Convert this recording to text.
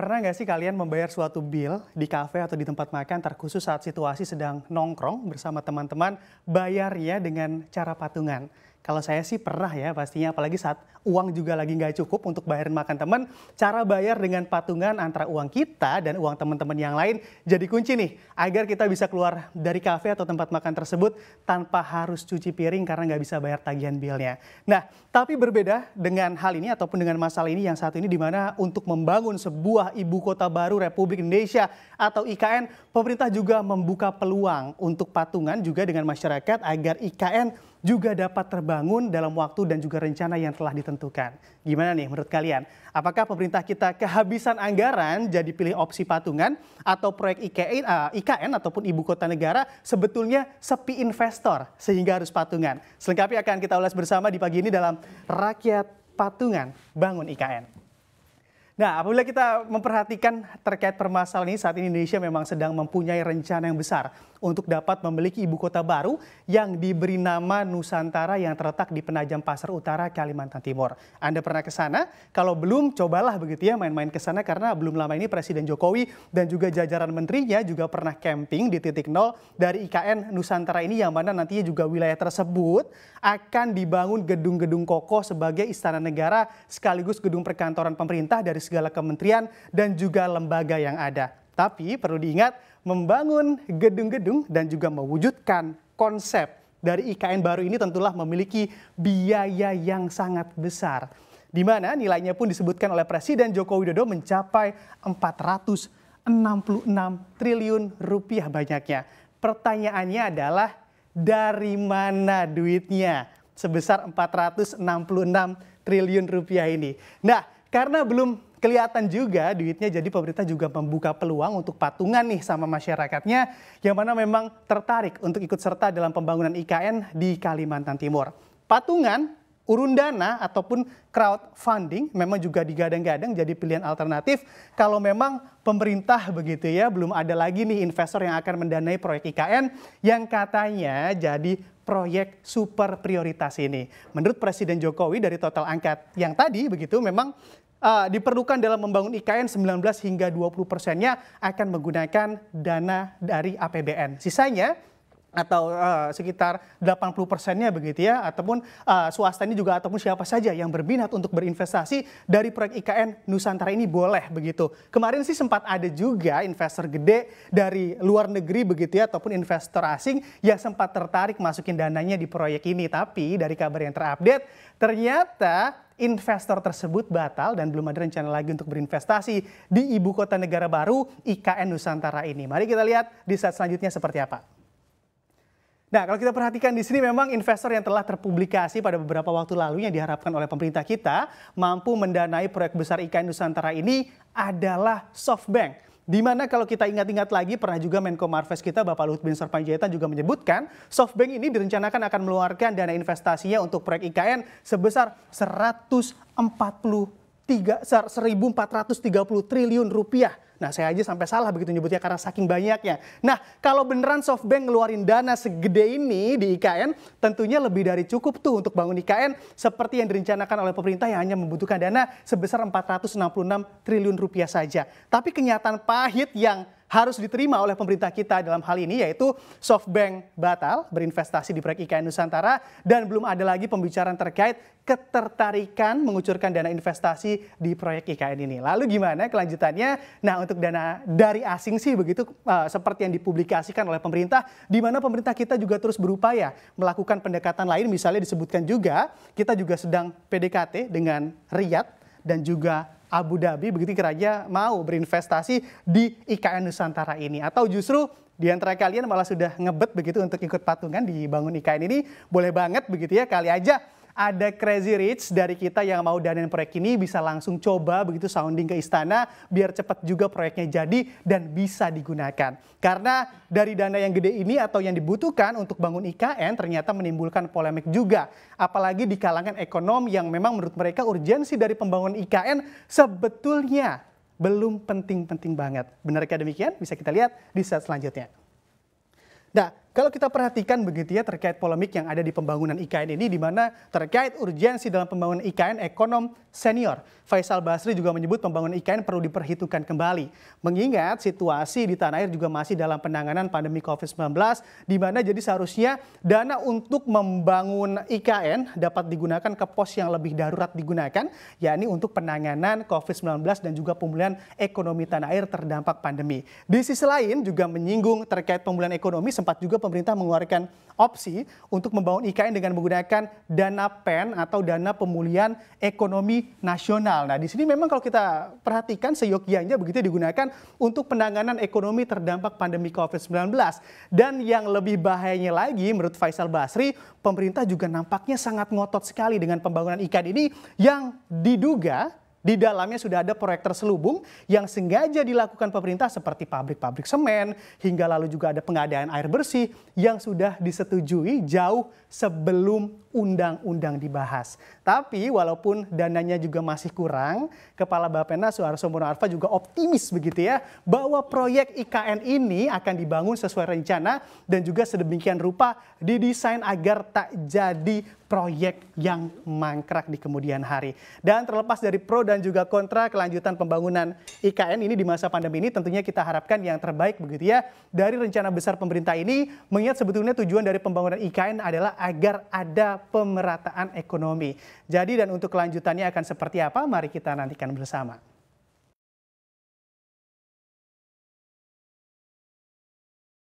Pernah nggak sih kalian membayar suatu bill di kafe atau di tempat makan terkhusus saat situasi sedang nongkrong bersama teman-teman bayarnya dengan cara patungan? Kalau saya sih pernah ya pastinya, apalagi saat uang juga lagi nggak cukup untuk bayarin makan teman. Cara bayar dengan patungan antara uang kita dan uang teman-teman yang lain jadi kunci nih. Agar kita bisa keluar dari kafe atau tempat makan tersebut tanpa harus cuci piring karena nggak bisa bayar tagihan bilnya. Nah, tapi berbeda dengan hal ini ataupun dengan masalah ini yang satu ini di mana untuk membangun sebuah ibu kota baru Republik Indonesia atau IKN, pemerintah juga membuka peluang untuk patungan juga dengan masyarakat agar IKN juga dapat terbangun dalam waktu dan juga rencana yang telah ditentukan. Gimana nih menurut kalian? Apakah pemerintah kita kehabisan anggaran jadi pilih opsi patungan atau proyek IKN, uh, eh, IKN ataupun ibu kota negara sebetulnya sepi investor sehingga harus patungan? Selengkapnya akan kita ulas bersama di pagi ini dalam Rakyat Patungan Bangun IKN. Nah, apabila kita memperhatikan terkait permasalahan ini, saat ini Indonesia memang sedang mempunyai rencana yang besar untuk dapat memiliki ibu kota baru yang diberi nama Nusantara yang terletak di Penajam Pasar Utara, Kalimantan Timur. Anda pernah ke sana? Kalau belum, cobalah begitu ya main-main ke sana karena belum lama ini Presiden Jokowi dan juga jajaran menterinya juga pernah camping di titik nol dari IKN Nusantara ini yang mana nantinya juga wilayah tersebut akan dibangun gedung-gedung kokoh sebagai istana negara sekaligus gedung perkantoran pemerintah dari segala kementerian dan juga lembaga yang ada. Tapi perlu diingat, membangun gedung-gedung dan juga mewujudkan konsep dari IKN baru ini tentulah memiliki biaya yang sangat besar. Di mana nilainya pun disebutkan oleh Presiden Joko Widodo mencapai 466 triliun rupiah banyaknya. Pertanyaannya adalah dari mana duitnya sebesar 466 triliun rupiah ini. Nah, karena belum kelihatan juga duitnya jadi pemerintah juga membuka peluang untuk patungan nih sama masyarakatnya yang mana memang tertarik untuk ikut serta dalam pembangunan IKN di Kalimantan Timur. Patungan urun dana ataupun crowdfunding memang juga digadang-gadang jadi pilihan alternatif kalau memang pemerintah begitu ya belum ada lagi nih investor yang akan mendanai proyek IKN yang katanya jadi proyek super prioritas ini. Menurut Presiden Jokowi dari total angkat yang tadi begitu memang uh, diperlukan dalam membangun IKN 19 hingga 20 persennya akan menggunakan dana dari APBN. Sisanya atau uh, sekitar 80 persennya begitu ya ataupun uh, swasta ini juga ataupun siapa saja yang berminat untuk berinvestasi dari proyek IKN Nusantara ini boleh begitu. Kemarin sih sempat ada juga investor gede dari luar negeri begitu ya ataupun investor asing yang sempat tertarik masukin dananya di proyek ini tapi dari kabar yang terupdate ternyata investor tersebut batal dan belum ada rencana lagi untuk berinvestasi di ibu kota negara baru IKN Nusantara ini. Mari kita lihat di saat selanjutnya seperti apa. Nah, kalau kita perhatikan di sini memang investor yang telah terpublikasi pada beberapa waktu lalu yang diharapkan oleh pemerintah kita mampu mendanai proyek besar IKN Nusantara ini adalah SoftBank. Di mana kalau kita ingat-ingat lagi pernah juga Menko Marves kita Bapak Luhut Bin Sarpanjaitan juga menyebutkan SoftBank ini direncanakan akan meluarkan dana investasinya untuk proyek IKN sebesar 140 tiga 1.430 triliun rupiah. Nah saya aja sampai salah begitu nyebutnya karena saking banyaknya. Nah kalau beneran SoftBank ngeluarin dana segede ini di IKN tentunya lebih dari cukup tuh untuk bangun IKN seperti yang direncanakan oleh pemerintah yang hanya membutuhkan dana sebesar 466 triliun rupiah saja. Tapi kenyataan pahit yang harus diterima oleh pemerintah kita dalam hal ini yaitu SoftBank batal berinvestasi di proyek IKN Nusantara dan belum ada lagi pembicaraan terkait ketertarikan mengucurkan dana investasi di proyek IKN ini. Lalu gimana kelanjutannya? Nah untuk dana dari asing sih begitu uh, seperti yang dipublikasikan oleh pemerintah di mana pemerintah kita juga terus berupaya melakukan pendekatan lain misalnya disebutkan juga kita juga sedang PDKT dengan Riyadh dan juga Abu Dhabi begitu kiranya mau berinvestasi di IKN Nusantara ini atau justru di antara kalian malah sudah ngebet begitu untuk ikut patungan di bangun IKN ini boleh banget begitu ya kali aja ada Crazy Rich dari kita yang mau danain proyek ini bisa langsung coba begitu sounding ke istana biar cepat juga proyeknya jadi dan bisa digunakan. Karena dari dana yang gede ini atau yang dibutuhkan untuk bangun IKN ternyata menimbulkan polemik juga. Apalagi di kalangan ekonom yang memang menurut mereka urgensi dari pembangunan IKN sebetulnya belum penting-penting banget. Benarkah demikian? Bisa kita lihat di saat selanjutnya. Nah, kalau kita perhatikan begitu ya terkait polemik yang ada di pembangunan IKN ini di mana terkait urgensi dalam pembangunan IKN ekonom senior Faisal Basri juga menyebut pembangunan IKN perlu diperhitungkan kembali mengingat situasi di tanah air juga masih dalam penanganan pandemi Covid-19 di mana jadi seharusnya dana untuk membangun IKN dapat digunakan ke pos yang lebih darurat digunakan yakni untuk penanganan Covid-19 dan juga pemulihan ekonomi tanah air terdampak pandemi. Di sisi lain juga menyinggung terkait pemulihan ekonomi sempat juga pemerintah mengeluarkan opsi untuk membangun IKN dengan menggunakan dana PEN atau dana pemulihan ekonomi nasional. Nah, di sini memang kalau kita perhatikan seyogyanya begitu digunakan untuk penanganan ekonomi terdampak pandemi COVID-19. Dan yang lebih bahayanya lagi menurut Faisal Basri, pemerintah juga nampaknya sangat ngotot sekali dengan pembangunan IKN ini yang diduga di dalamnya sudah ada proyek terselubung yang sengaja dilakukan pemerintah seperti pabrik-pabrik semen, hingga lalu juga ada pengadaan air bersih yang sudah disetujui jauh sebelum undang-undang dibahas. Tapi walaupun dananya juga masih kurang, Kepala Bapena Suharto Mono Arfa juga optimis begitu ya bahwa proyek IKN ini akan dibangun sesuai rencana dan juga sedemikian rupa didesain agar tak jadi proyek yang mangkrak di kemudian hari. Dan terlepas dari pro dan juga kontra kelanjutan pembangunan IKN ini di masa pandemi ini tentunya kita harapkan yang terbaik begitu ya dari rencana besar pemerintah ini mengingat sebetulnya tujuan dari pembangunan IKN adalah agar ada pemerataan ekonomi. Jadi dan untuk kelanjutannya akan seperti apa? Mari kita nantikan bersama.